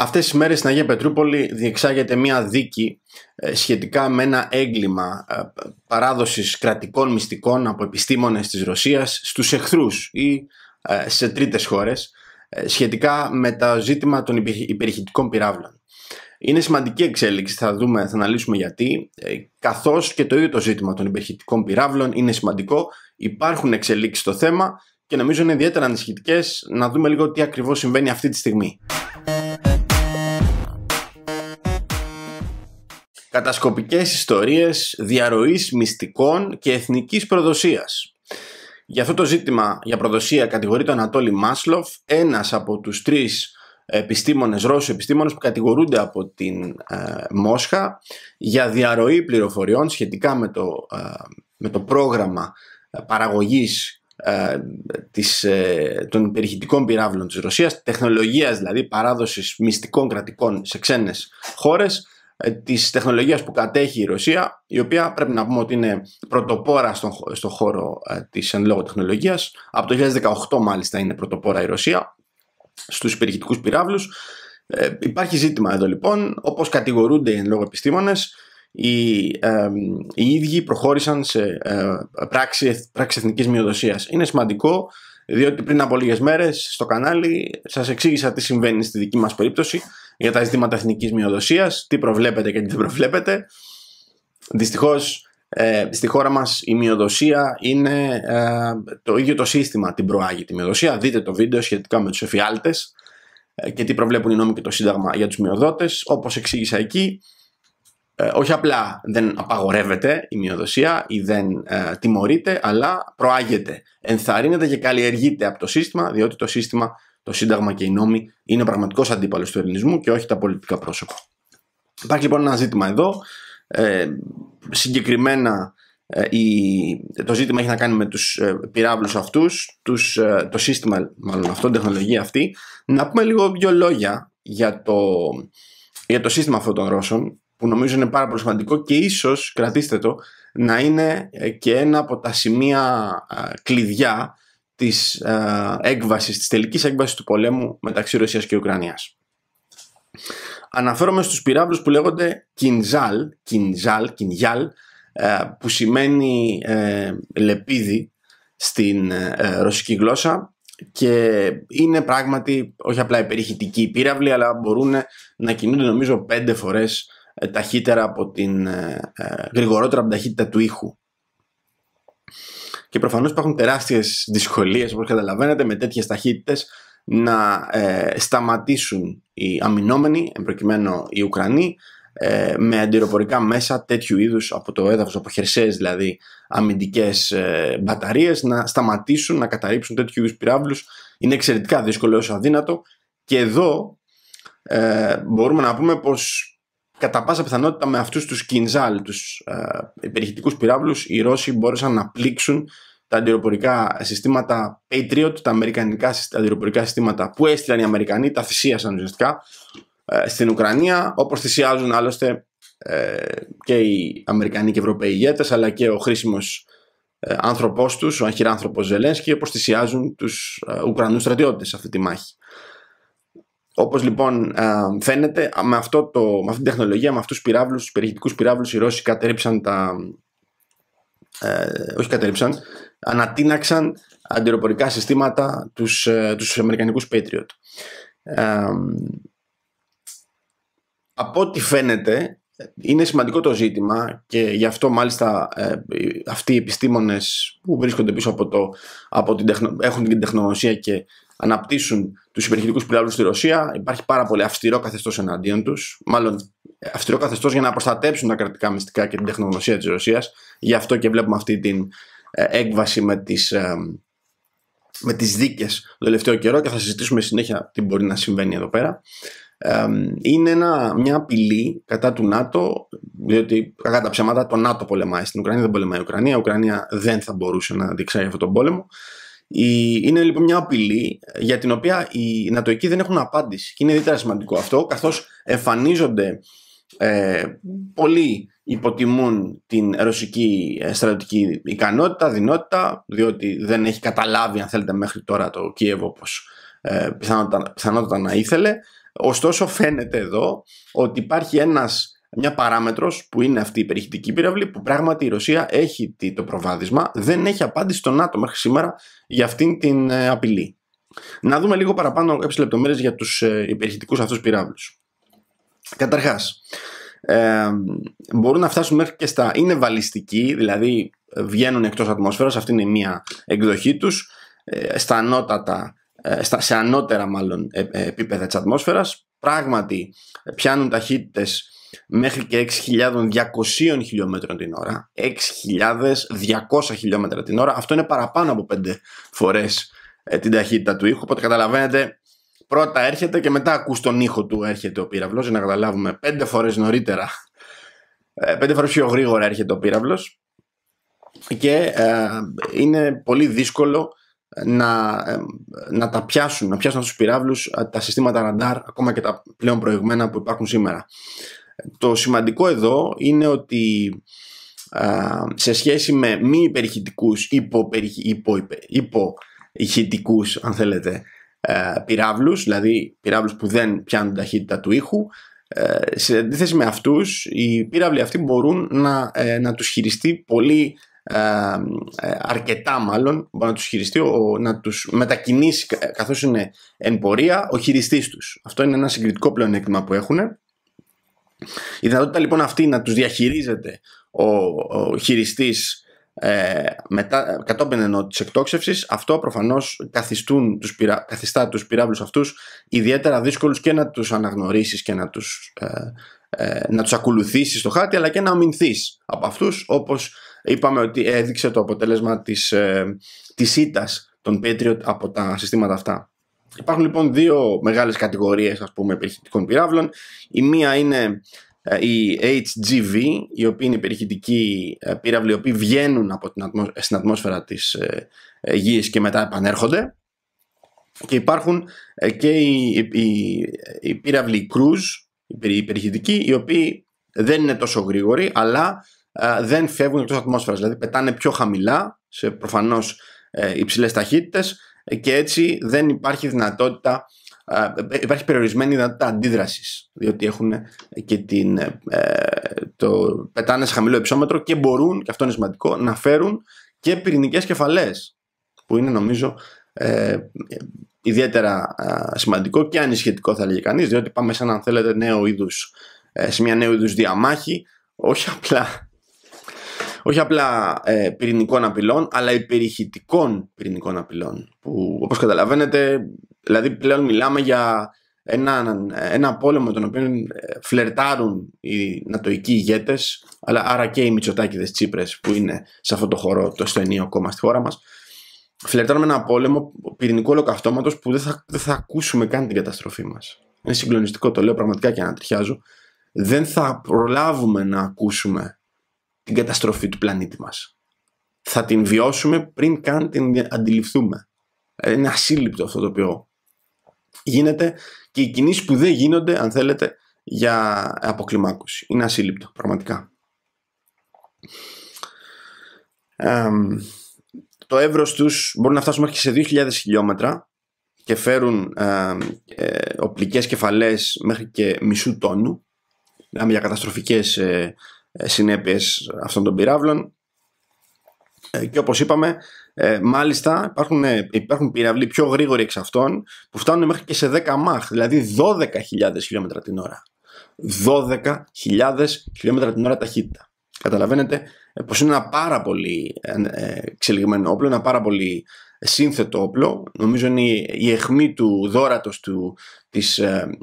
Αυτές τις μέρες στην Αγία Πετρούπολη διεξάγεται μία δίκη ε, σχετικά με ένα έγκλημα ε, παράδοσης κρατικών μυστικών από επιστήμονες της Ρωσίας στους εχθρούς ή ε, σε τρίτες χώρες σχετικά με το ζήτημα των υπερηχητικών πυράβλων. Είναι σημαντική εξέλιξη, θα δούμε, θα αναλύσουμε γιατί, καθώς και το ίδιο το ζήτημα των υπερηχητικών πυράβλων είναι σημαντικό, υπάρχουν εξελίξεις στο θέμα και νομίζω είναι ιδιαίτερα ανησυχητικές να δούμε λίγο τι ακριβώς συμβαίνει αυτή τη στιγμή. κατασκοπικές ιστορίες διαρροής μυστικών και εθνικής προδοσίας. Για αυτό το ζήτημα για προδοσία κατηγορείται ο Ανατόλη Μάσλοφ, ένας από τους τρεις επιστήμονες, Ρώσους επιστήμονες που κατηγορούνται από την ε, Μόσχα για διαρροή πληροφοριών σχετικά με το, ε, με το πρόγραμμα ε, παραγωγής της, των περιχητικών πυράβλων της Ρωσίας, τεχνολογίας δηλαδή παράδοσης μυστικών κρατικών σε ξένες χώρες ε, της τεχνολογίας που κατέχει η Ρωσία, η οποία πρέπει να πούμε ότι είναι πρωτοπόρα στον, στο χώρο ε, της εν λόγω τεχνολογίας. Από το 2018 μάλιστα είναι πρωτοπόρα η Ρωσία στους υπηρετικούς πυράβλους. Ε, υπάρχει ζήτημα εδώ λοιπόν, όπως κατηγορούνται οι εν λόγω επιστήμονες, οι, ε, ίδιοι προχώρησαν σε ε, πράξη, πράξη εθνικής Είναι σημαντικό διότι πριν από λίγες μέρες, στο κανάλι σας εξήγησα τι συμβαίνει στη δική μας περίπτωση για τα ζητήματα εθνικής μειοδοσίας, τι προβλέπετε και τι δεν προβλέπετε. Δυστυχώς ε, στη χώρα μας η μειοδοσία είναι ε, το ίδιο το σύστημα την προάγει τη μειοδοσία. Δείτε το βίντεο σχετικά με τους εφιάλτες ε, και τι προβλέπουν οι νόμοι και το Σύνταγμα για τους μειοδότες. Όπως εξήγησα εκεί, ε, όχι απλά δεν απαγορεύεται η μειοδοσία ή δεν ε, τιμωρείται, αλλά προάγεται, ενθαρρύνεται και καλλιεργείται από το σύστημα, διότι το σύστημα το Σύνταγμα και οι νόμοι είναι ο πραγματικός αντίπαλος του ελληνισμού και όχι τα πολιτικά πρόσωπα. Υπάρχει λοιπόν ένα ζήτημα εδώ. Ε, συγκεκριμένα ε, το ζήτημα έχει να κάνει με τους ε, πυράβλους αυτούς, το σύστημα μάλλον αυτό, την τεχνολογία αυτή. Να πούμε λίγο δύο λόγια για το, για το σύστημα αυτών των Ρώσων, που νομίζω είναι πάρα πολύ σημαντικό και ίσως κρατήστε το, να είναι και ένα από τα σημεία κλειδιά της ε, έκβασης, της τελικής έκβασης του πολέμου μεταξύ Ρωσίας και Ουκρανίας. Αναφέρομαι στους πυράβλους που λέγονται κινζάλ, κινζάλ, «Κινγιάλ», που σημαίνει ε, λεπίδι στην ε, ρωσική γλώσσα και είναι πράγματι όχι απλά υπερηχητικοί πύραυλοι αλλά μπορούν να κινούνται νομίζω πέντε φορές ε, ταχύτερα από την, ε, γρηγορότερα από ταχύτητα του ήχου. Και προφανώς υπάρχουν τεράστιες δυσκολίες, όπως καταλαβαίνετε, με τέτοιες ταχύτητες να ε, σταματήσουν οι αμυνόμενοι, προκειμένου οι Ουκρανοί, ε, με αντιροπορικά μέσα τέτοιου είδους από το έδαφος από χερσαίες δηλαδή αμυντικές ε, μπαταρίες να σταματήσουν, να καταρρύψουν τέτοιου είδους πυράβλους είναι εξαιρετικά δύσκολο όσο αδύνατο και εδώ ε, μπορούμε να πούμε πως κατά πάσα πιθανότητα με αυτούς τους Κινζάλ, τους ε, υπερηχητικούς πυράβλους, οι Ρώσοι μπόρεσαν να πλήξουν τα αντιεροπορικά συστήματα Patriot, τα αμερικανικά αντιεροπορικά συστήματα που έστειλαν οι Αμερικανοί, τα θυσίασαν ουσιαστικά ε, στην Ουκρανία, όπως θυσιάζουν άλλωστε ε, και οι Αμερικανοί και Ευρωπαίοι ηγέτες, αλλά και ο χρήσιμος ε, άνθρωπός τους, ο αχυράνθρωπος Ζελένσκι, όπως θυσιάζουν τους ε, Ουκρανούς στρατιώτες αυτή τη μάχη. Όπως λοιπόν φαίνεται, με, αυτό το, με αυτή την τεχνολογία, με αυτούς τους πυράβλους, τους περιεχητικού πυράβλους, οι Ρώσοι κατέριψαν τα... Ε, όχι κατέριψαν, ανατείναξαν αντιεροπορικά συστήματα τους, ε, τους Αμερικανικούς Patriot. Ε, από ό,τι φαίνεται, είναι σημαντικό το ζήτημα και γι' αυτό μάλιστα ε, αυτοί οι επιστήμονες που βρίσκονται πίσω από, το, από την τεχνο, έχουν την και αναπτύσσουν τους υπερχητικού πυλάλου στη Ρωσία. Υπάρχει πάρα πολύ αυστηρό καθεστώς εναντίον τους. Μάλλον ε, αυστηρό καθεστώς για να προστατέψουν τα κρατικά μυστικά και την τεχνογνωσία της Ρωσίας. Γι' αυτό και βλέπουμε αυτή την ε, έκβαση με τις ε, με τις δίκες το τελευταίο καιρό και θα συζητήσουμε συνέχεια τι μπορεί να συμβαίνει εδώ πέρα είναι ένα, μια απειλή κατά του ΝΑΤΟ διότι κατά τα ψέματα το ΝΑΤΟ πολεμάει στην Ουκρανία δεν πολεμάει η Ουκρανία η Ουκρανία δεν θα μπορούσε να διεξάγει αυτόν τον πόλεμο είναι λοιπόν μια απειλή ε, για την οποία οι Νατοικοί δεν έχουν απάντηση. Και είναι ιδιαίτερα σημαντικό αυτό, καθώς εμφανίζονται ε, πολλοί υποτιμούν την ρωσική ε, στρατιωτική ικανότητα, δυνότητα, διότι δεν έχει καταλάβει, αν θέλετε, μέχρι τώρα το Κίεβο όπως ε, πιθανότατα, να ήθελε. Ωστόσο φαίνεται εδώ ότι υπάρχει ένας μια παράμετρος που είναι αυτή η περιχητική πύραυλη που πράγματι η Ρωσία έχει το προβάδισμα, δεν έχει απάντηση στον Άτομο μέχρι σήμερα για αυτήν την ε, απειλή. Να δούμε λίγο παραπάνω κάποιες λεπτομέρειες για τους ε, υπερηχητικούς αυτούς πυράβλους. Καταρχάς, ε, μπορούν να φτάσουν μέχρι και στα... είναι βαλιστικοί, δηλαδή βγαίνουν εκτός ατμόσφαιρας, αυτή είναι μία εκδοχή τους, ε, στα σε ανώτερα μάλλον επίπεδα της ατμόσφαιρας, πράγματι πιάνουν ταχύτητες μέχρι και 6.200 χιλιόμετρων την ώρα, 6.200 χιλιόμετρα την ώρα, αυτό είναι παραπάνω από 5 φορές ε, την ταχύτητα του ήχου, οπότε καταλαβαίνετε πρώτα έρχεται και μετά ακούς τον ήχο του έρχεται ο πύραυλος, για να καταλάβουμε πέντε φορές νωρίτερα, ε, πέντε φορές πιο γρήγορα έρχεται ο πύραυλος και ε, είναι πολύ δύσκολο να, ε, να τα πιάσουν, να πιάσουν αυτούς τους πυράβλους ε, τα συστήματα ραντάρ, ακόμα και τα πλέον προηγμένα που υπάρχουν σήμερα. Το σημαντικό εδώ είναι ότι ε, σε σχέση με μη υπερηχητικούς, υπο, υπο, υπο, αν θέλετε, πυράβλους, δηλαδή πυράβλους που δεν πιάνουν ταχύτητα του ήχου, σε αντίθεση με αυτούς, οι πυράβλοι αυτοί μπορούν να, να τους χειριστεί πολύ ε, αρκετά μάλλον, μπορεί να τους χειριστεί, να τους μετακινήσει καθώς είναι εν πορεία ο χειριστής τους. Αυτό είναι ένα συγκριτικό πλεονέκτημα που έχουν. Η δυνατότητα λοιπόν αυτή να τους διαχειρίζεται ο, ο χειριστής ε, μετά, κατόπιν ενώ της εκτόξευσης αυτό προφανώς τους πυρα, καθιστά τους πυράβλους αυτούς ιδιαίτερα δύσκολους και να τους αναγνωρίσεις και να τους, ε, ε να τους ακολουθήσεις στο χάρτη αλλά και να αμυνθείς από αυτούς όπως Είπαμε ότι έδειξε το αποτέλεσμα της, ε, της ήττας των Patriot από τα συστήματα αυτά. Υπάρχουν λοιπόν δύο μεγάλες κατηγορίες ας πούμε περιχητικών πυράβλων. Η μία είναι ε, η HGV, οι οποίοι είναι υπερηχητική ε, πύραυλοι, οι οποίοι βγαίνουν από την στην ατμόσφαιρα της ε, γης και μετά επανέρχονται. Και υπάρχουν και οι, οι, οι πύραυλοι cruise, οι περιχητικοί, οι οποίοι δεν είναι τόσο γρήγοροι, αλλά ε, δεν φεύγουν εκτός ατμόσφαιρας, δηλαδή πετάνε πιο χαμηλά σε προφανώς ε, υψηλές ταχύτητες και έτσι δεν υπάρχει δυνατότητα ε, υπάρχει περιορισμένη δυνατότητα αντίδρασης. διότι έχουν και την, το πετάνε σε χαμηλό υψόμετρο και μπορούν, και αυτό είναι σημαντικό, να φέρουν και πυρηνικές κεφαλές που είναι νομίζω ε, ιδιαίτερα σημαντικό και ανησυχητικό θα λέγει κανείς, διότι πάμε σε έναν θέλετε νέο είδους, σε μια νέο είδους διαμάχη όχι απλά όχι απλά ε, πυρηνικών απειλών, αλλά υπερηχητικών πυρηνικών απειλών. Που όπως καταλαβαίνετε, δηλαδή πλέον μιλάμε για ένα, ένα πόλεμο με τον οποίο ε, φλερτάρουν οι νατοικοί ηγέτες, αλλά άρα και οι μυτσοτάκιδε Τσίπρες που είναι σε αυτό το χώρο, το στενή ακόμα στη χώρα μας. Φλερτάρουμε ένα πόλεμο πυρηνικού ολοκαυτώματος που δεν θα, δεν θα ακούσουμε καν την καταστροφή μας. Είναι συγκλονιστικό, το λέω πραγματικά και ανατριχιάζω. Δεν θα προλάβουμε να ακούσουμε την καταστροφή του πλανήτη μας. Θα την βιώσουμε πριν καν την αντιληφθούμε. Ε, είναι ασύλληπτο αυτό το οποίο γίνεται και οι κινήσεις που δεν γίνονται, αν θέλετε, για αποκλιμάκωση. Είναι ασύλληπτο, πραγματικά. το εύρος τους μπορεί να φτάσουμε και σε 2.000 χιλιόμετρα και φέρουν ε, ε, οπλικές κεφαλές μέχρι και μισού τόνου. Μιλάμε για καταστροφικές ε, ε, συνέπειες αυτών των πυράβλων ε, και όπως είπαμε ε, μάλιστα υπάρχουν, υπάρχουν πυραυλοί πιο γρήγοροι εξ αυτών που φτάνουν μέχρι και σε 10 μαχ, δηλαδή 12.000 χιλιόμετρα την ώρα. 12.000 χιλιόμετρα την ώρα ταχύτητα. Καταλαβαίνετε πως είναι ένα πάρα πολύ εξελιγμένο όπλο, ένα πάρα πολύ σύνθετο όπλο. Νομίζω είναι η αιχμή του δόρατος του, της ε,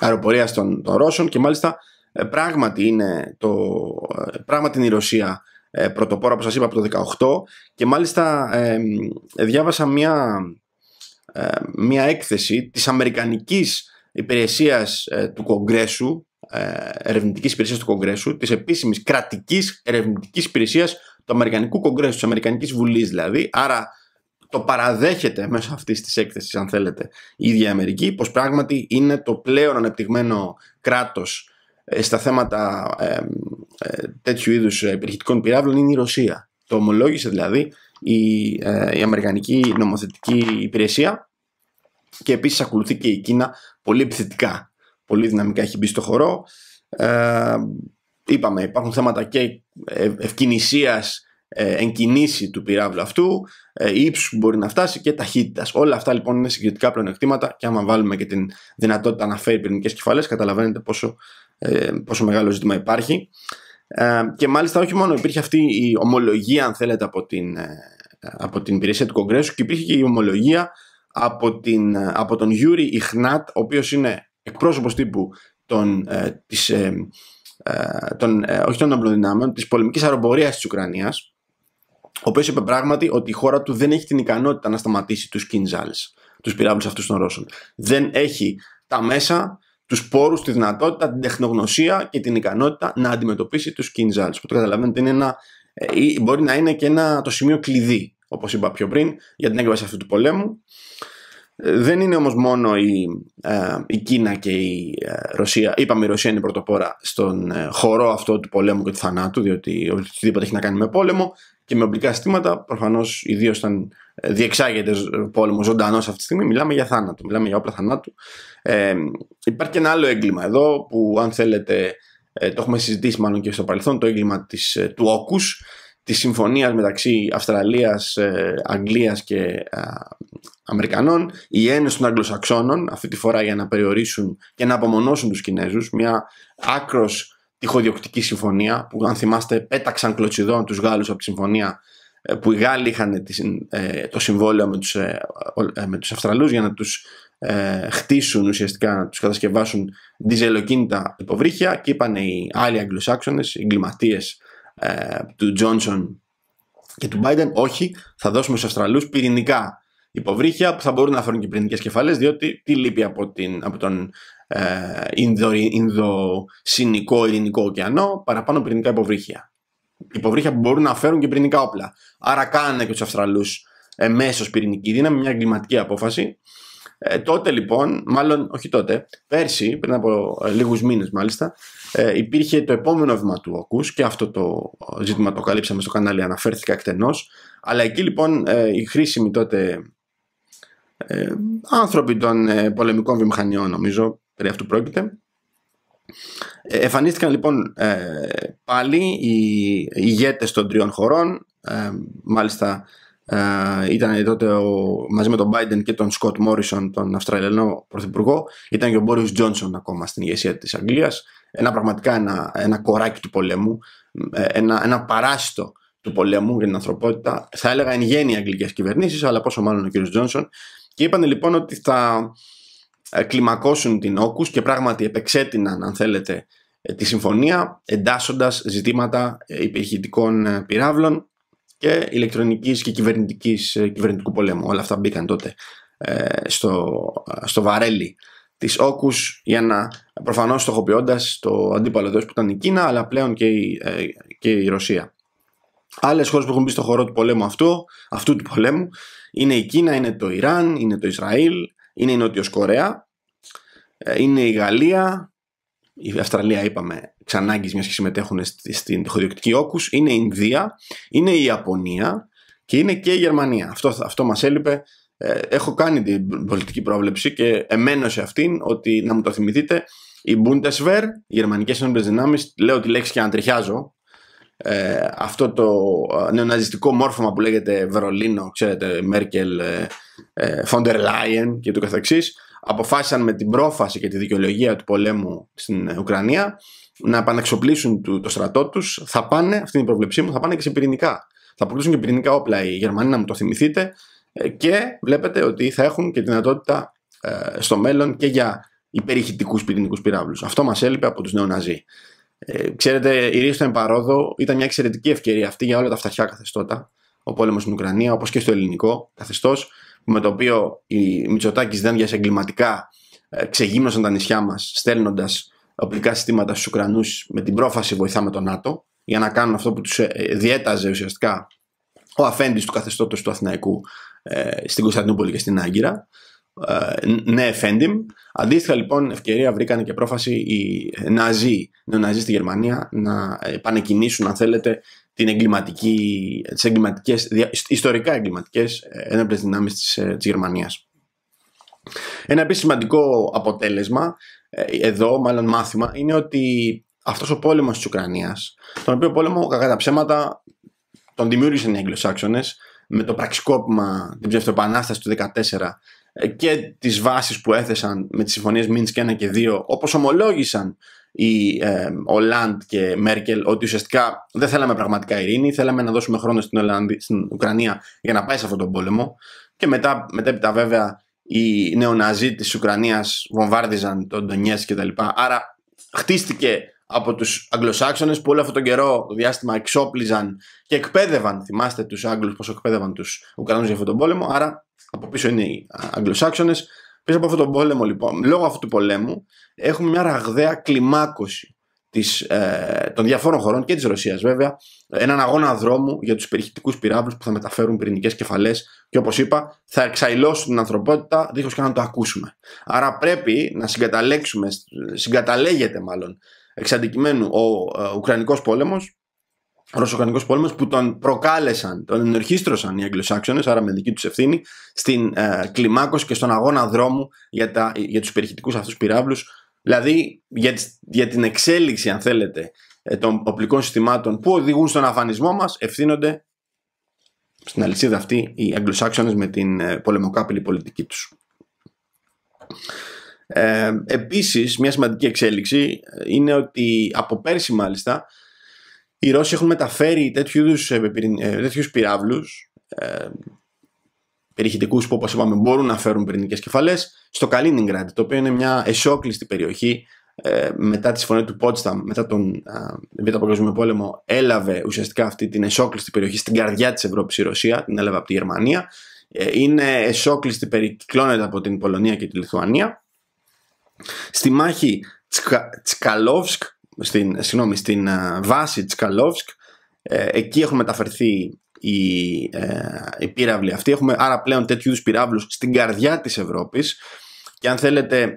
αεροπορίας των, των Ρώσων και μάλιστα ε, πράγματι είναι, το, ε, πράγματι η Ρωσία ε, πρωτοπόρα που σας είπα από το 18 και μάλιστα διάβασα μια, μια έκθεση της Αμερικανικής Υπηρεσίας του Κογκρέσου Ερευνητικής υπηρεσίας του Κογκρέσου, της επίσημης κρατικής ερευνητικής υπηρεσίας του Αμερικανικού Κογκρέσου, της Αμερικανικής Βουλής δηλαδή. Άρα το παραδέχεται μέσα αυτής της έκθεσης, αν θέλετε, η ίδια η Αμερική, πως πράγματι είναι το πλέον ανεπτυγμένο κράτος ε, στα θέματα ε, ε, τέτοιου είδους επιρχητικών πυράβλων είναι η Ρωσία. Το ομολόγησε δηλαδή η, η Αμερικανική Νομοθετική Υπηρεσία και επίσης ακολουθεί και η Κίνα πολύ επιθετικά. Πολύ δυναμικά έχει μπει στο χορό. Ε, είπαμε υπάρχουν θέματα και ευκαινησίας εγκινήσει του πυράβλου αυτού, η ύψους που μπορεί να φτάσει και ταχύτητας. Όλα αυτά λοιπόν είναι συγκριτικά πλεονεκτήματα και άμα βάλουμε και την δυνατότητα να φέρει πυρηνικές κεφαλέ, καταλαβαίνετε πόσο ε, πόσο μεγάλο ζήτημα υπάρχει. Ε, και μάλιστα όχι μόνο υπήρχε αυτή η ομολογία, αν θέλετε, από την, ε, από την υπηρεσία του Κογκρέσου και υπήρχε και η ομολογία από, την, από τον Γιούρι Ιχνάτ, ο οποίος είναι εκπρόσωπος τύπου των, της, ε, των, όχι των της πολεμικής αεροπορίας της Ουκρανίας, ο οποίος είπε πράγματι ότι η χώρα του δεν έχει την ικανότητα να σταματήσει τους κινζάλς, τους πυράβλους αυτούς των Ρώσων. Δεν έχει τα μέσα τους πόρους, τη δυνατότητα, την τεχνογνωσία και την ικανότητα να αντιμετωπίσει τους κινηζάλου. Που το καταλαβαίνετε, είναι ένα, ε, μπορεί να είναι και ένα, το σημείο κλειδί, όπως είπα πιο πριν, για την έκβαση αυτού του πολέμου. Ε, δεν είναι όμως μόνο η, ε, η Κίνα και η Ρωσία. Είπαμε η Ρωσία είναι πρωτοπόρα στον χορό αυτό του πολέμου και του θανάτου, διότι οτιδήποτε έχει να κάνει με πόλεμο και με οπλικά συστήματα, Προφανώς ιδίως όταν διεξάγεται πόλεμος ζωντανός αυτή τη στιγμή, μιλάμε για θάνατο, μιλάμε για όπλα θανάτου. Ε, υπάρχει και ένα άλλο έγκλημα εδώ που αν θέλετε ε, το έχουμε συζητήσει μάλλον και στο παρελθόν, το έγκλημα της, ε, του όκους, της συμφωνίας μεταξύ Αυστραλίας, ε, Αγγλίας και Αμερικανών, η Ένωση των Αγγλοσαξώνων, αυτή τη φορά για να περιορίσουν και να απομονώσουν τους Κινέζους, μια άκρος τυχοδιοκτική συμφωνία που αν θυμάστε πέταξαν κλωτσιδών τους Γάλλους από τη συμφωνία ε, που οι Γάλλοι είχαν ε, το συμβόλαιο με τους, ε, με Αυστραλούς για να τους χτίσουν ουσιαστικά να τους κατασκευάσουν διζελοκίνητα υποβρύχια και είπαν οι άλλοι Αγγλοσάξονες, οι εγκληματίες του Τζόνσον και του Biden όχι, θα δώσουμε στους Αυστραλούς πυρηνικά υποβρύχια που θα μπορούν να φέρουν και πυρηνικές κεφαλές διότι τι λείπει από, τον ε, Ινδοσυνικό Ειρηνικό ωκεανό παραπάνω πυρηνικά υποβρύχια υποβρύχια που μπορούν να φέρουν και πυρηνικά όπλα. Άρα κάνανε και τους Αυστραλούς εμέσω πυρηνική δύναμη, μια εγκληματική απόφαση. Ε, τότε λοιπόν, μάλλον όχι τότε, πέρσι, πριν από ε, λίγους μήνες μάλιστα, ε, υπήρχε το επόμενο βήμα του ΟΚΟΥΣ και αυτό το ε, ζήτημα το καλύψαμε στο κανάλι, αναφέρθηκα εκτενώς. Αλλά εκεί λοιπόν ε, οι χρήσιμοι τότε ε, άνθρωποι των πολεμικών βιομηχανιών, νομίζω, περί αυτού πρόκειται, ε, εμφανίστηκαν λοιπόν ε, πάλι οι ηγέτες των τριών χωρών, ε, μάλιστα ήταν τότε ο, μαζί με τον Biden και τον Σκοτ Μόρισον, τον Αυστραλιανό Πρωθυπουργό, ήταν και ο Μπόριος Τζόνσον ακόμα στην ηγεσία της Αγγλίας, ένα πραγματικά ένα, ένα κοράκι του πολέμου, ένα, ένα παράσιτο του πολέμου για την ανθρωπότητα, θα έλεγα εν γέννη οι αγγλικές κυβερνήσεις, αλλά πόσο μάλλον ο κ. Τζόνσον, και είπαν λοιπόν ότι θα ε, κλιμακώσουν την όκους και πράγματι επεξέτειναν αν θέλετε ε, τη συμφωνία εντάσσοντας ζητήματα ε, υπηρεχητικών πυράβλων και ηλεκτρονικής και κυβερνητικής, κυβερνητικού πολέμου. Όλα αυτά μπήκαν τότε στο, στο βαρέλι της όκους για να προφανώς στοχοποιώντας το αντίπαλο που ήταν η Κίνα αλλά πλέον και η, και η Ρωσία. Άλλες χώρες που έχουν μπει στο χώρο του πολέμου αυτού, αυτού του πολέμου είναι η Κίνα, είναι το Ιράν, είναι το Ισραήλ, είναι η Νότιος Κορέα, ε, είναι η Γαλλία, η Αυστραλία είπαμε ξανάγκης μιας και συμμετέχουν στην χωριοκτική όκους, είναι η Ινδία, είναι η Ιαπωνία και είναι και η Γερμανία. Αυτό, αυτό μας έλειπε. Ε, έχω κάνει την πολιτική πρόβλεψη και εμένω σε αυτήν ότι να μου το θυμηθείτε η Bundeswehr, οι γερμανικές ένοπλες δυνάμεις, λέω τη λέξη και αν τριχιάζω ε, αυτό το ε, νεοναζιστικό μόρφωμα που λέγεται Βερολίνο, ξέρετε, Μέρκελ, ε, Φόντερ Λάιεν και το καθεξής, αποφάσισαν με την πρόφαση και τη δικαιολογία του πολέμου στην Ουκρανία να επαναξοπλίσουν το, το στρατό τους, θα πάνε, αυτή είναι η προβλεψή μου, θα πάνε και σε πυρηνικά. Θα αποκτήσουν και πυρηνικά όπλα οι Γερμανοί, να μου το θυμηθείτε, και βλέπετε ότι θα έχουν και δυνατότητα στο μέλλον και για υπερηχητικούς πυρηνικούς πυράβλους. Αυτό μας έλειπε από τους νεοναζί. Ε, ξέρετε, η ρίση του εμπαρόδο ήταν μια εξαιρετική ευκαιρία αυτή για όλα τα φταχιά καθεστώτα. Ο πόλεμος στην Ουκρανία, όπως και στο ελληνικό καθεστώς, με το οποίο οι Μητσοτάκης δένδια εγκληματικά ε, ξεγύμνωσαν τα νησιά μας, στέλνοντας οπλικά συστήματα στους Ουκρανούς με την πρόφαση βοηθά με τον ΝΑΤΟ, για να κάνουν αυτό που τους ε, διέταζε ουσιαστικά ο αφέντης του καθεστώτος του Αθηναϊκού στην Κωνσταντινούπολη και στην Άγκυρα. Ε, ναι εφέντιμ. Αντίστοιχα λοιπόν ευκαιρία βρήκαν και πρόφαση οι Ναζί, νεοναζί στη Γερμανία να επανεκκινήσουν αν θέλετε την εγκληματική, τις εγκληματικές, ιστορικά εγκληματικές ε, ένοπλες δυνάμεις της, ε, της Γερμανίας. Ένα επίσης σημαντικό αποτέλεσμα εδώ, μάλλον μάθημα, είναι ότι αυτός ο πόλεμος της Ουκρανίας, τον οποίο πόλεμο κατά τα ψέματα τον δημιούργησαν οι Αγγλοσάξονες με το πραξικόπημα, την ψευτοεπανάσταση του 14 και τις βάσεις που έθεσαν με τις συμφωνίες Μίντς και 1 και 2 όπως ομολόγησαν η ε, και Μέρκελ ότι ουσιαστικά δεν θέλαμε πραγματικά ειρήνη, θέλαμε να δώσουμε χρόνο στην, στην Ουκρανία για να πάει σε αυτόν τον πόλεμο και μετά, μετέπειτα βέβαια οι νεοναζί της Ουκρανίας βομβάρδιζαν τον Ντονιές και τα άρα χτίστηκε από τους Αγγλοσάξονες που όλο αυτόν τον καιρό το διάστημα εξόπλιζαν και εκπαίδευαν, θυμάστε τους Άγγλους πόσο εκπαίδευαν τους Ουκρανούς για αυτόν τον πόλεμο, άρα από πίσω είναι οι Αγγλοσάξονες. Πίσω από αυτόν τον πόλεμο λοιπόν, λόγω αυτού του πολέμου έχουμε μια ραγδαία κλιμάκωση της, ε, των διαφόρων χωρών και της Ρωσίας, βέβαια έναν αγώνα δρόμου για τους περιχητικού πυράβλους που θα μεταφέρουν πυρηνικές κεφαλές και όπως είπα θα εξαϊλώσουν την ανθρωπότητα δίχως και να το ακούσουμε. Άρα πρέπει να συγκαταλέξουμε, συγκαταλέγεται μάλλον εξ αντικειμένου ε, ο Ουκρανικός πόλεμος, ο πόλεμος που τον προκάλεσαν, τον ενορχίστρωσαν οι Αγγλοσάξονες, άρα με δική τους ευθύνη, στην ε, κλιμάκωση και στον αγώνα δρόμου για, τα, για τους περιχητικούς αυτούς πυράβλους, δηλαδή για, για την εξέλιξη, αν θέλετε, ε, των οπλικών συστημάτων που οδηγούν στον αφανισμό μας ευθύνονται στην αλυσίδα αυτή οι Αγγλοσάξονες με την πολεμοκάπηλη πολιτική τους. Ε, επίσης, μια σημαντική εξέλιξη ε, είναι ότι από πέρσι μάλιστα οι Ρώσοι έχουν μεταφέρει τέτοιου είδους ε, ε, τέτοιους πυράβλους ε, που όπως είπαμε μπορούν να φέρουν πυρηνικές κεφαλές στο Καλίνιγκραντ, το οποίο είναι μια εσόκλειστη περιοχή μετά τη συμφωνία του Πότσταμ, μετά τον Β' Παγκόσμιο Πόλεμο, έλαβε ουσιαστικά αυτή την εσόκλειστη περιοχή στην καρδιά της Ευρώπης η Ρωσία, την έλαβε από τη Γερμανία. είναι εσόκλειστη, περικυκλώνεται από την Πολωνία και τη Λιθουανία. Στη μάχη Τσκα, στην, συγγνώμη, στην ε, βάση Τσκαλόφσκ, ε, εκεί έχουν μεταφερθεί οι, ε, οι πύραυλοι αυτοί. Έχουμε άρα πλέον τέτοιου πυράβλους στην καρδιά της Ευρώπης και αν θέλετε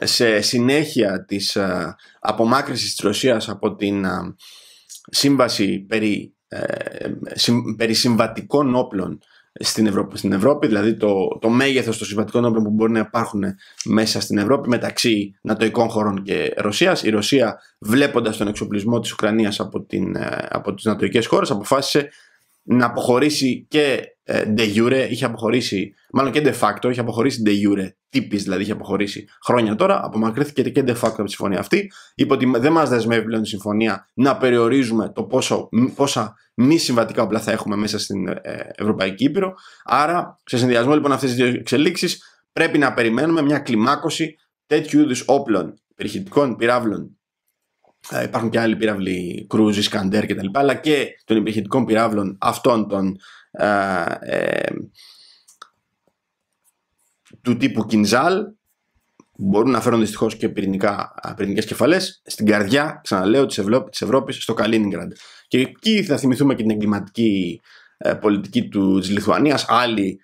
σε συνέχεια της ε, απομάκρυσης της Ρωσίας από την ε, σύμβαση περί, περί συμβατικών όπλων στην Ευρώπη. Στην Ευρώπη δηλαδή το, το μέγεθος των συμβατικών όπλων που μπορεί να υπάρχουν μέσα στην Ευρώπη μεταξύ νατοικών χωρών και Ρωσίας. Η Ρωσία, βλέποντας τον εξοπλισμό της Ουκρανίας από, την, ε, από τις νατοικέ χώρες, αποφάσισε να αποχωρήσει και ε, de jure είχε αποχωρήσει, μάλλον και de facto είχε αποχωρήσει de jure, τύπης δηλαδή είχε αποχωρήσει χρόνια τώρα, απομακρύθηκε και de facto από τη συμφωνία αυτή. Είπε ότι δεν μας δεσμεύει πλέον η συμφωνία να περιορίζουμε το πόσο, πόσα μη συμβατικά όπλα θα έχουμε μέσα στην ε, Ευρωπαϊκή Ήπειρο. Άρα, σε συνδυασμό λοιπόν αυτές τις δύο εξελίξεις, πρέπει να περιμένουμε μια κλιμάκωση τέτοιου είδους όπλων, περιχητικών πυράβλων ε, υπάρχουν και άλλοι πύραυλοι Κρούζι, Σκαντέρ κτλ. Αλλά και των επιχειρητικών πυράβλων αυτών των ε, ε του τύπου Κινζάλ μπορούν να φέρουν δυστυχώς και ε, πυρηνικές κεφαλές στην καρδιά, ξαναλέω, της Ευρώπης, στο Καλίνιγκραντ. Και εκεί θα θυμηθούμε και την εγκληματική πολιτική του Λιθουανίας, άλλη,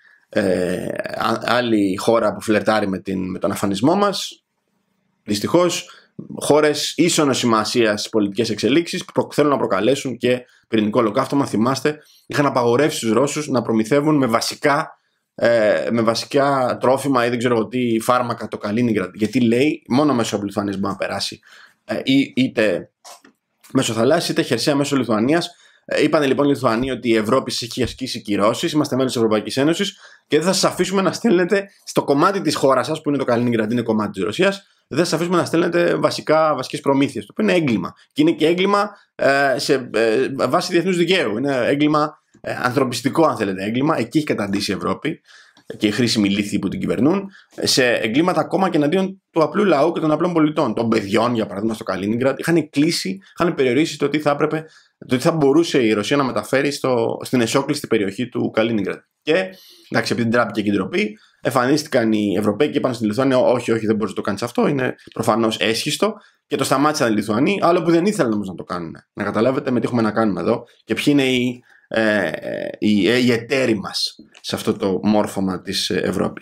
άλλη χώρα που φλερτάρει με, την, με τον αφανισμό μας. Δυστυχώς χώρες ίσονος σημασίας στις πολιτικές εξελίξεις που θέλουν να προκαλέσουν και πυρηνικό ολοκαύτωμα. Θυμάστε, είχαν απαγορεύσει του Ρώσους να προμηθεύουν με βασικά, ε, με βασικά τρόφιμα ή δεν ξέρω τι φάρμακα το Καλίνιγκραντ. Γιατί λέει, μόνο μέσω από Λιθουανίας μπορεί να περάσει. Ε, ή, είτε μέσω θαλάσσια είτε χερσαία μέσω Λιθουανίας. Ε, είπαν λοιπόν οι Λιθουανοί ότι η Ευρώπη λεει μονο μεσω απο μπορει να περασει ε ειτε μεσω θαλασσης ειτε χερσαια μεσω λιθουανια ειπανε είμαστε μέλος της Ευρωπαϊκής Ένωσης και δεν θα σας αφήσουμε να στέλνετε στο κομμάτι της χώρας σας που είναι το Καλίνιγκραντ, είναι κομμάτι της Ρωσίας δεν σας αφήσουμε να στέλνετε βασικά βασικές προμήθειες. Το οποίο είναι έγκλημα. Και είναι και έγκλημα ε, σε ε, βάση διεθνούς δικαίου. Είναι έγκλημα ε, ανθρωπιστικό, αν θέλετε, έγκλημα. Εκεί έχει καταντήσει η Ευρώπη και οι χρήσιμοι λύθοι που την κυβερνούν, ε, σε εγκλήματα ακόμα και εναντίον του απλού λαού και των απλών πολιτών. Των παιδιών, για παράδειγμα, στο Καλίνιγκρατ. είχαν κλείσει, είχαν περιορίσει το τι θα έπρεπε, το τι θα μπορούσε η Ρωσία να μεταφέρει στο, στην εσόκλειστη περιοχή του Καλίνιγκραντ. Και εντάξει, επειδή τράπηκε και η ντροπή, Εμφανίστηκαν οι Ευρωπαίοι και είπαν στην Λιθουανία: Όχι, όχι, δεν μπορείς να το κάνεις αυτό. Είναι προφανώς έσχιστο και το σταμάτησαν οι Λιθουανοί, άλλο που δεν ήθελαν όμως να το κάνουν. Να καταλάβετε με τι έχουμε να κάνουμε εδώ και ποιοι είναι οι, ε, οι, ε, οι εταίροι μας σε αυτό το μόρφωμα της Ευρώπης.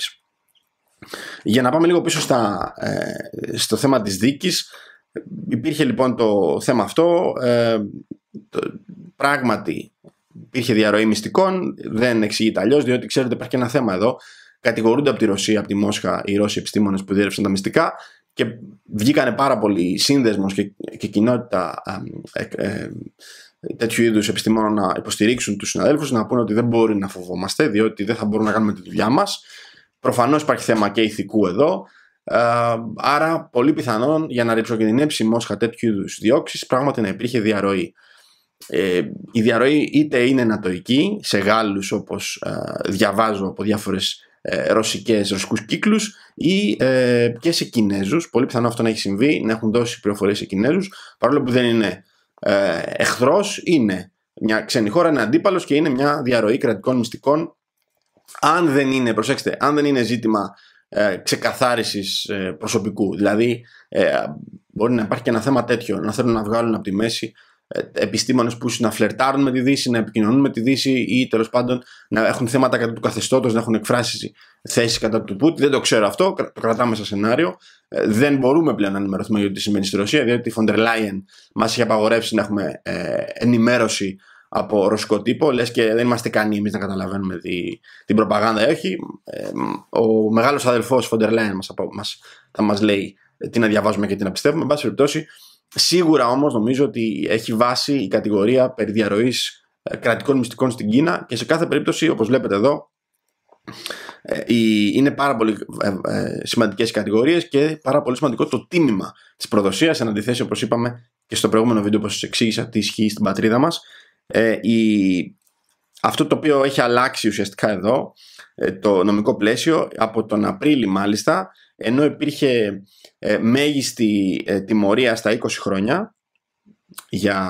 Για να πάμε λίγο πίσω ε, στο θέμα της δίκης, υπήρχε λοιπόν το θέμα αυτό, ε, πράγματι υπήρχε διαρροή μυστικών, δεν εξηγείται αλλιώς, διότι ξέρετε υπάρχει και ένα θέμα εδώ, Κατηγορούνται από τη Ρωσία, από τη Μόσχα, οι Ρώσοι επιστήμονες που διέρευσαν τα μυστικά και βγήκανε πάρα πολλοί σύνδεσμος και, και κοινότητα ε, ε, τέτοιου είδους επιστημόνων να υποστηρίξουν τους συναδέλφους, να πούνε ότι δεν μπορεί να φοβόμαστε, διότι δεν θα μπορούμε να κάνουμε τη δουλειά μας. Προφανώς υπάρχει θέμα και ηθικού εδώ. Ε, άρα, πολύ πιθανόν για να ρηψοκινδυνεύσει η Μόσχα τέτοιου είδους διώξεις, πράγματι να υπήρχε διαρροή. Ε, η διαρροή είτε είναι νατοική σε Γάλλους όπως ε, διαβάζω από διάφορες ε, ρωσικές, ρωσικούς κύκλους ή ε, και σε Κινέζους. Πολύ πιθανό αυτό να έχει συμβεί, να έχουν δώσει πληροφορίες σε Κινέζους, παρόλο που δεν είναι ε, εχθρός, είναι μια ξένη χώρα, είναι αντίπαλος και είναι μια διαρροή κρατικών μυστικών. Αν δεν είναι, προσέξτε, αν δεν είναι ζήτημα ε, ξεκαθάρισης ε, προσωπικού, δηλαδή ε, μπορεί να υπάρχει και ένα θέμα τέτοιο, να θέλουν να βγάλουν από τη μέση ε, επιστήμονες που να φλερτάρουν με τη Δύση, να επικοινωνούν με τη Δύση ή τέλος πάντων να έχουν θέματα κατά του καθεστώτος, να έχουν εκφράσει θέσεις κατά του Πούτιν. Δεν το ξέρω αυτό, το κρατάμε σαν σενάριο. Ε, δεν μπορούμε πλέον να ενημερωθούμε για τι συμβαίνει στη Ρωσία, διότι η Φοντερ Λάιεν μας έχει απαγορεύσει να έχουμε ε, ενημέρωση από ρωσικό τύπο, λες και δεν είμαστε καν εμείς να καταλαβαίνουμε τη, την προπαγάνδα έχει. ο μεγάλος αδελφός Φοντερ Λάιεν θα μας λέει τι να διαβάζουμε και τι να πιστεύουμε. Εν πάση περιπτώσει, Σίγουρα όμως νομίζω ότι έχει βάση η κατηγορία περί διαρροής ε, κρατικών μυστικών στην Κίνα και σε κάθε περίπτωση όπως βλέπετε εδώ ε, είναι πάρα πολύ ε, σημαντικές οι κατηγορίες και πάρα πολύ σημαντικό το τίμημα της προδοσίας εν αντιθέσει όπως είπαμε και στο προηγούμενο βίντεο που σας εξήγησα τι ισχύει στην πατρίδα μας. Αυτό το οποίο έχει αλλάξει ουσιαστικά εδώ το νομικό πλαίσιο από τον Απρίλη μάλιστα ενώ υπήρχε ε, μέγιστη ε, τιμωρία στα 20 χρόνια για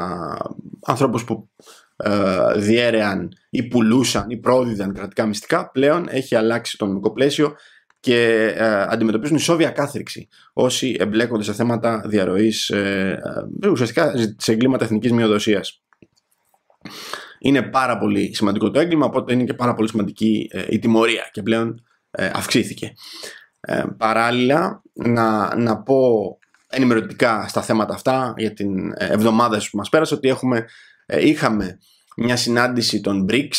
ανθρώπους που ε, διέρεαν ή πουλούσαν ή πρόδιδαν κρατικά μυστικά, πλέον έχει αλλάξει το νομικό πλαίσιο και ε, αντιμετωπίζουν ισόβια κάθριξη όσοι εμπλέκονται σε θέματα διαρροής, ουσιαστικά σε εγκλήματα εθνικής μειοδοσίας. Είναι πάρα πολύ σημαντικό το έγκλημα, οπότε είναι και πάρα πολύ σημαντική η τιμωρία και πλέον αυξήθηκε. Ε, παράλληλα, να, να πω ενημερωτικά στα θέματα αυτά για την εβδομάδα που μας πέρασε ότι έχουμε, ε, είχαμε μια συνάντηση των BRICS,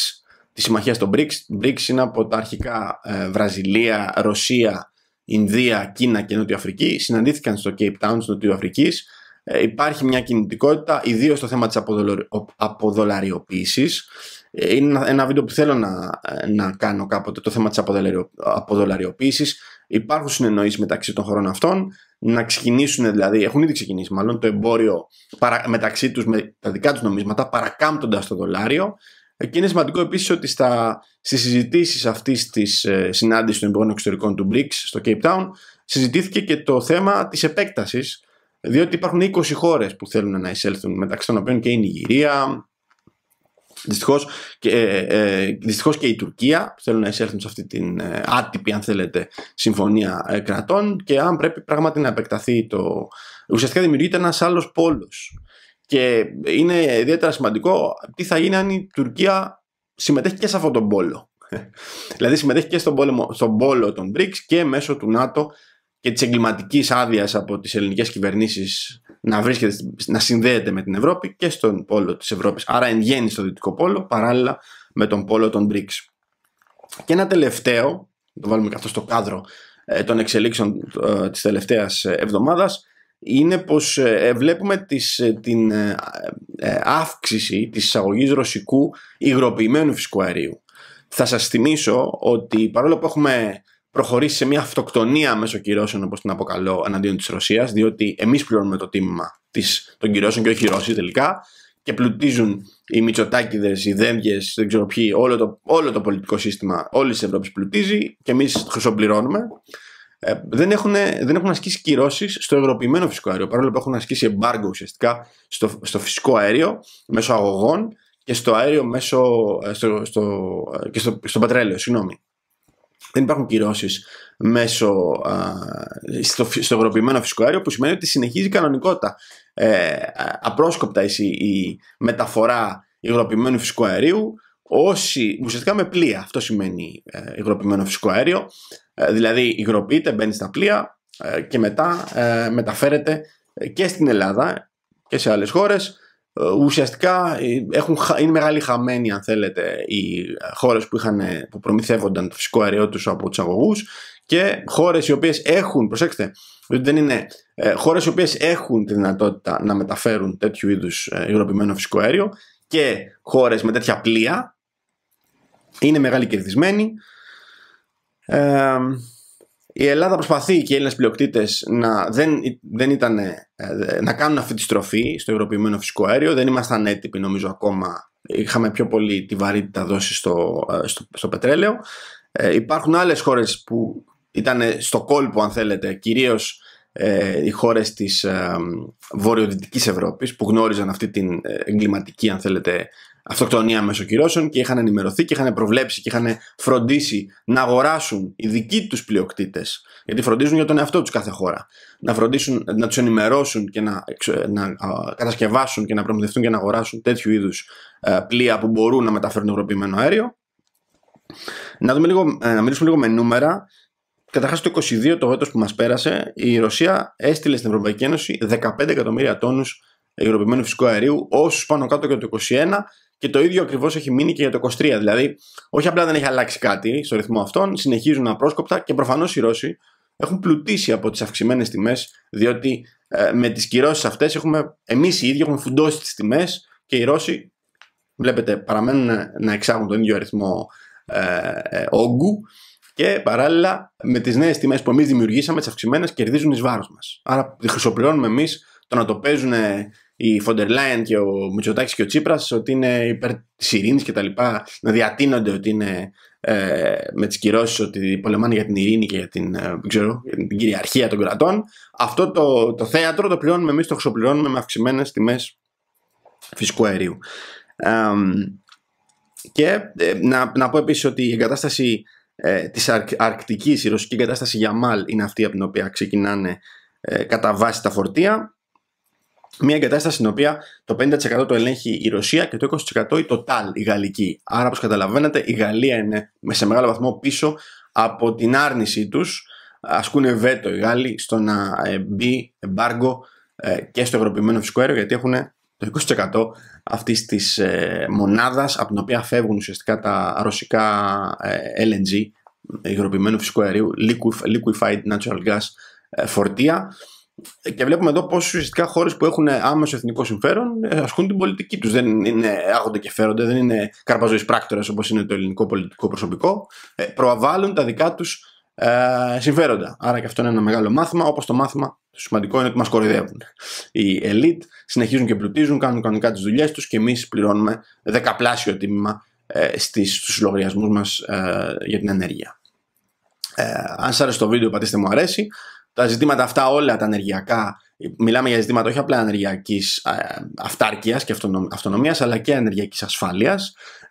τη συμμαχία των BRICS. BRICS είναι από τα αρχικά ε, Βραζιλία, Ρωσία, Ινδία, Κίνα και Νότια Αφρική. Συναντήθηκαν στο Cape Town της Νότια Αφρικής. υπάρχει μια κινητικότητα, ιδίως στο θέμα της αποδολαριοποίησης. είναι ένα, βίντεο που θέλω να, να κάνω κάποτε, το θέμα της αποδολαριοποίησης υπάρχουν συνεννοήσεις μεταξύ των χωρών αυτών να ξεκινήσουν, δηλαδή έχουν ήδη ξεκινήσει μάλλον το εμπόριο παρα, μεταξύ τους με τα δικά τους νομίσματα παρακάμπτοντας το δολάριο και είναι σημαντικό επίσης ότι στα, στις συζητήσεις αυτής της ε, συνάντησης των εμπόρων εξωτερικών του BRICS στο Cape Town συζητήθηκε και το θέμα της επέκτασης διότι υπάρχουν 20 χώρες που θέλουν να εισέλθουν μεταξύ των οποίων και η Νιγηρία, Δυστυχώς και, ε, ε, ε, δυστυχώς και η Τουρκία θέλουν να εισέλθουν σε αυτή την ε, άτυπη, αν θέλετε, συμφωνία ε, κρατών και αν πρέπει πράγματι να επεκταθεί το. Ουσιαστικά δημιουργείται ένας άλλος πόλος. Και είναι ιδιαίτερα σημαντικό τι θα γίνει αν η Τουρκία συμμετέχει και σε αυτόν τον πόλο. δηλαδή συμμετέχει και στον, πόλεμο, στον πόλο των BRICS και μέσω του ΝΑΤΟ και της εγκληματικής άδειας από τις ελληνικές κυβερνήσεις να βρίσκεται, να συνδέεται με την Ευρώπη και στον πόλο της Ευρώπης. Άρα εν γέννη στο δυτικό πόλο, παράλληλα με τον πόλο των BRICS. Και ένα τελευταίο, το βάλουμε καθώς στο κάδρο ε, των εξελίξεων ε, της τελευταίας εβδομάδας, είναι πως ε, βλέπουμε τις, την αύξηση της εισαγωγής ρωσικού υγροποιημένου φυσικού αερίου. Θα σας θυμίσω ότι παρόλο που έχουμε προχωρήσει σε μια αυτοκτονία μέσω κυρώσεων, όπως την αποκαλώ, εναντίον της Ρωσίας, διότι εμείς πληρώνουμε το τίμημα της, των κυρώσεων και όχι οι Ρώσοι τελικά. Και πλουτίζουν οι Μητσοτάκηδες, οι Δένδιε, δεν ξέρω ποιοι, όλο το, όλο το πολιτικό σύστημα όλης της Ευρώπης πλουτίζει και εμείς χρυσοπληρώνουμε. Ε, δεν, έχουν, δεν έχουν ασκήσει κυρώσεις στο ευρωποιημένο φυσικό αέριο. Παρόλο που έχουν ασκήσει εμπάργκο ουσιαστικά στο, στο φυσικό αέριο μέσω αγωγών και στο αέριο μέσω. Ε, στο, στο, ε, και στο, στο πετρέλαιο, συγγνώμη δεν υπάρχουν κυρώσεις μέσω α, στο, στο φυσικό αέριο, που σημαίνει ότι συνεχίζει κανονικότητα. Ε, απρόσκοπτα η, μεταφορά υγροποιημένου φυσικού αερίου, όσοι, ουσιαστικά με πλοία. Αυτό σημαίνει ε, υγροποιημένο φυσικό αέριο. Ε, δηλαδή, υγροποιείται, μπαίνει στα πλοία ε, και μετά μεταφέρεται και στην Ελλάδα και σε άλλες χώρες ε, ουσιαστικά ε, έχουν, είναι μεγάλη χαμένη αν θέλετε οι χώρες που, είχαν, ε, που προμηθεύονταν το φυσικό αέριό τους από τους αγωγούς και χώρες οι οποίες έχουν, προσέξτε, δεν είναι, χώρες οι οποίες έχουν τη δυνατότητα να μεταφέρουν τέτοιου είδους υγροποιημένο φυσικό αέριο και χώρες με τέτοια πλοία είναι μεγάλη κερδισμένη. Η Ελλάδα προσπαθεί και οι Έλληνες πλειοκτήτες να, δεν, δεν ήταν, ε, να κάνουν αυτή τη στροφή στο ευρωποιημένο φυσικό αέριο. Δεν ήμασταν έτοιμοι, νομίζω, ακόμα. Είχαμε πιο πολύ τη βαρύτητα δώσει στο, ε, στο, στο πετρέλαιο. Ε, υπάρχουν άλλες χώρες που ήταν στο κόλπο, αν θέλετε, κυρίως οι χώρες της ε, βορειοδυτικής Ευρώπης που γνώριζαν αυτή την εγκληματική αν θέλετε αυτοκτονία μέσω κυρώσεων και είχαν ενημερωθεί και είχαν προβλέψει και είχαν φροντίσει να αγοράσουν οι δικοί τους πλειοκτήτες, γιατί φροντίζουν για τον εαυτό τους κάθε χώρα, να, φροντίσουν, να τους ενημερώσουν και να, να κατασκευάσουν και να προμηθευτούν και να αγοράσουν τέτοιου είδους ε, πλοία που μπορούν να μεταφέρουν ευρωποιημένο αέριο. Να, δούμε λίγο, ε, να μιλήσουμε λίγο με νούμερα. Καταρχάς, το 22 το έτος που μας πέρασε, η Ρωσία έστειλε στην Ευρωπαϊκή Ένωση 15 εκατομμύρια τόνους υγροποιημένου φυσικού αερίου, όσους πάνω κάτω και το και το ίδιο ακριβώς έχει μείνει και για το 23. Δηλαδή, όχι απλά δεν έχει αλλάξει κάτι στο ρυθμό αυτών, συνεχίζουν απρόσκοπτα και προφανώς οι Ρώσοι έχουν πλουτίσει από τις αυξημένες τιμές, διότι ε, με τις κυρώσεις αυτές έχουμε εμείς οι ίδιοι έχουμε φουντώσει τις τιμές και οι Ρώσοι, βλέπετε, παραμένουν να εξάγουν τον ίδιο αριθμό ε, ε, όγκου και παράλληλα με τις νέες τιμές που εμείς δημιουργήσαμε, τις αυξημένες, κερδίζουν εις βάρος μας. Άρα, χρυσοπληρώνουμε εμείς το να το παίζουν η Φοντερ Λάιεν και ο Μητσοτάκης και ο Τσίπρας ότι είναι υπέρ τη ειρήνη και τα λοιπά, να διατείνονται ότι είναι ε, με τις κυρώσεις ότι πολεμάνε για την ειρήνη και για την, ε, ξέρω, για την κυριαρχία των κρατών. Αυτό το, το θέατρο το πληρώνουμε εμείς το χρησιμοποιούμε με αυξημένες τιμές φυσικού αερίου. Ε, και να, να πω επίσης ότι η εγκατάσταση ε, της αρκ, Αρκτικής, η ρωσική εγκατάσταση για μάλ είναι αυτή από την οποία ξεκινάνε ε, κατά βάση τα φορτία μια εγκατάσταση στην οποία το 50% το ελέγχει η Ρωσία και το 20% η Total, η Γαλλική. Άρα, όπως καταλαβαίνετε, η Γαλλία είναι σε μεγάλο βαθμό πίσω από την άρνησή τους, Ασκούν βέτο οι Γάλλοι στο να ε, μπει εμπάργκο ε, και στο ευρωπημένο φυσικό αέριο, γιατί έχουν το 20% αυτής της μονάδας από την οποία φεύγουν ουσιαστικά τα ρωσικά ε, LNG, υγροποιημένου φυσικού αερίου, liquefied natural gas φορτία και βλέπουμε εδώ πώ ουσιαστικά χώρες που έχουν άμεσο εθνικό συμφέρον ε, ασκούν την πολιτική τους. Δεν είναι άγονται και φέρονται, δεν είναι καρπαζόης πράκτορε όπως είναι το ελληνικό πολιτικό προσωπικό. Ε, Προαβάλλουν τα δικά τους ε, συμφέροντα. Άρα και αυτό είναι ένα μεγάλο μάθημα, όπως το μάθημα το σημαντικό είναι ότι μας κοροϊδεύουν. Οι ελίτ συνεχίζουν και πλουτίζουν, κάνουν κανονικά τις δουλειές τους και εμείς πληρώνουμε δεκαπλάσιο τίμημα ε, στους λογαριασμούς μας για την ενέργεια. Ε, αν σας άρεσε το βίντεο πατήστε μου αρέσει τα ζητήματα αυτά όλα τα ενεργειακά, μιλάμε για ζητήματα όχι απλά ενεργειακής ε, αυτάρκειας και αυτονομίας, αλλά και ενεργειακής ασφάλειας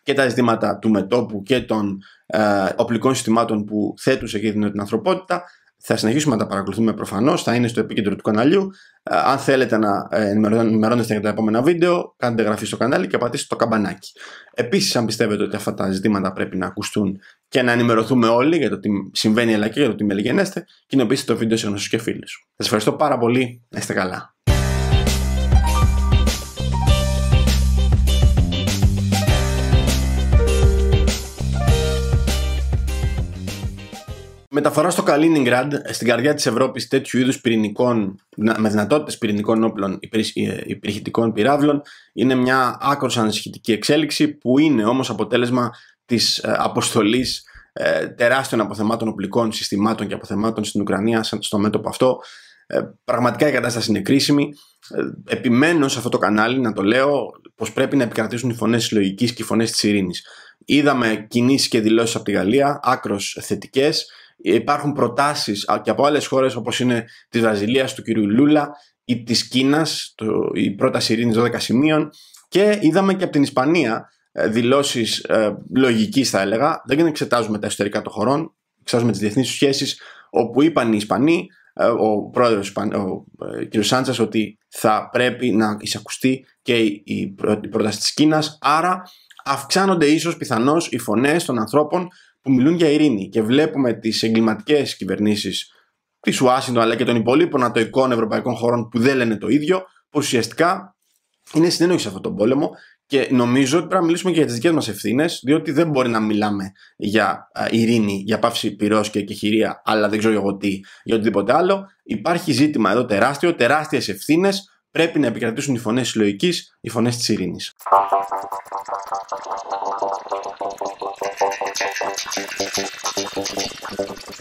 και τα ζητήματα του μετόπου και των ε, οπλικών συστημάτων που θέτουν σε κίνδυνο την ανθρωπότητα θα συνεχίσουμε να τα παρακολουθούμε προφανώς, θα είναι στο επίκεντρο του καναλιού. Ε, αν θέλετε να ε, ενημερώνεστε για τα επόμενα βίντεο, κάντε εγγραφή στο κανάλι και πατήστε το καμπανάκι. Επίσης, αν πιστεύετε ότι αυτά τα ζητήματα πρέπει να ακουστούν και να ενημερωθούμε όλοι για το τι συμβαίνει αλλά και για το τι μελγενέστε, κοινοποιήστε το βίντεο σε γνωστούς και φίλους. Σας ευχαριστώ πάρα πολύ. Να είστε καλά. μεταφοράς στο Καλίνιγκραντ, στην καρδιά της Ευρώπης, τέτοιου είδους πυρηνικών, με δυνατότητες πυρηνικών όπλων υπηρεχητικών ε, πυράβλων, είναι μια άκρος ανησυχητική εξέλιξη που είναι όμως αποτέλεσμα της ε, αποστολής ε, τεράστιων αποθεμάτων οπλικών συστημάτων και αποθεμάτων στην Ουκρανία στο μέτωπο αυτό. Πραγματικά η κατάσταση είναι κρίσιμη. Επιμένω σε αυτό το κανάλι να το λέω πως πρέπει να επικρατήσουν οι φωνές της λογικής και οι φωνές της ειρήνης. Είδαμε κινήσεις και δηλώσεις από τη Γαλλία, άκρος θετικές. Υπάρχουν προτάσεις και από άλλες χώρες όπως είναι της Βραζιλίας, του κυρίου Λούλα ή πρώτα η πρόταση ειρηνη 12 σημείων και είδαμε και από την Ισπανία ε, δηλώσεις ε, λογικής θα έλεγα. Δεν εξετάζουμε τα εσωτερικά των χωρών, εξετάζουμε τις διεθνείς σχέσεις, όπου είπαν οι Ισπανοί, ε, ο πρόεδρος ο ε, κ. Σάντσας, ότι θα πρέπει να εισακουστεί και η, η, πρόταση της Κίνας, άρα αυξάνονται ίσως πιθανώς οι φωνές των ανθρώπων που μιλούν για ειρήνη και βλέπουμε τις εγκληματικές κυβερνήσεις της Ουάσιντον αλλά και των υπολείπων ατοικών ευρωπαϊκών χωρών που δεν λένε το ίδιο, που ουσιαστικά είναι συνένοχοι σε αυτόν τον πόλεμο και νομίζω ότι πρέπει να μιλήσουμε και για τις δικές μας ευθύνες, διότι δεν μπορεί να μιλάμε για ειρήνη, για πάυση πυρός και εκεχηρία, αλλά δεν ξέρω εγώ τι, για οτιδήποτε άλλο. Υπάρχει ζήτημα εδώ τεράστιο, τεράστιες ευθύνες. Πρέπει να επικρατήσουν οι φωνές της λογικής, οι φωνές της ειρήνης. フフフフフフ。